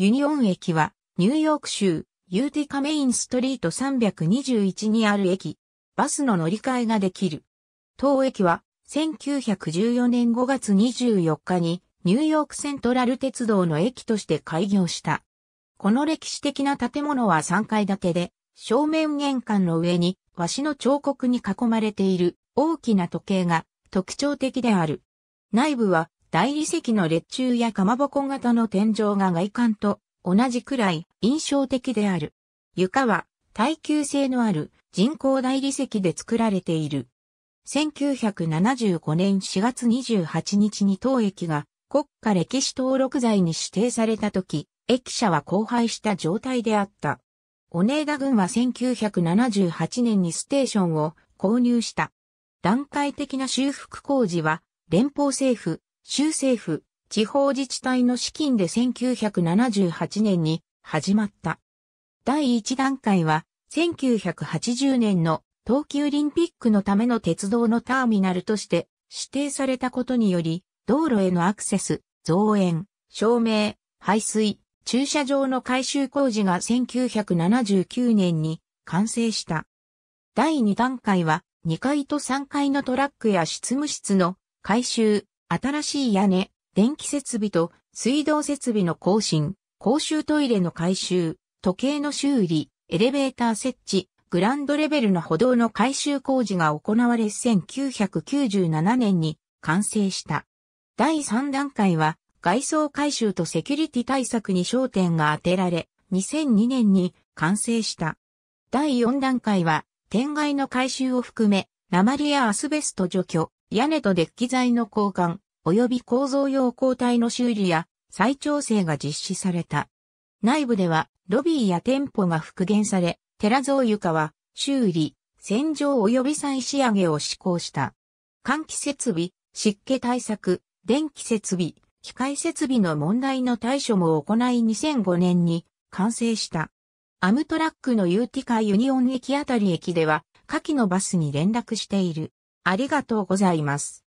ユニオン駅は、ニューヨーク州、ユーティカメインストリート321にある駅。バスの乗り換えができる。当駅は、1914年5月24日に、ニューヨークセントラル鉄道の駅として開業した。この歴史的な建物は3階建てで、正面玄関の上に和紙の彫刻に囲まれている大きな時計が特徴的である。内部は大理石の列柱やかまぼこ型の天井が外観と同じくらい印象的である。床は耐久性のある人工大理石で作られている。1975年4月28日に当駅が国家歴史登録財に指定された時、駅舎は荒廃した状態であった。オネーダ軍は1978年にステーションを購入した。段階的な修復工事は連邦政府、州政府、地方自治体の資金で1978年に始まった。第1段階は、1980年の冬季オリンピックのための鉄道のターミナルとして指定されたことにより、道路へのアクセス、増援、照明、排水、駐車場の改修工事が1979年に完成した。第2段階は、2階と3階のトラックや執務室の改修、新しい屋根、電気設備と水道設備の更新、公衆トイレの改修、時計の修理、エレベーター設置、グランドレベルの歩道の改修工事が行われ1997年に完成した。第3段階は外装改修とセキュリティ対策に焦点が当てられ、2002年に完成した。第4段階は、天外の改修を含め、鉛やアスベスト除去、屋根とデッキ材の交換、及び構造用交代の修理や再調整が実施された。内部ではロビーや店舗が復元され、寺蔵床は修理、洗浄及び再仕上げを施行した。換気設備、湿気対策、電気設備、機械設備の問題の対処も行い2005年に完成した。アムトラックのユーティカユニオン駅あたり駅では、下記のバスに連絡している。ありがとうございます。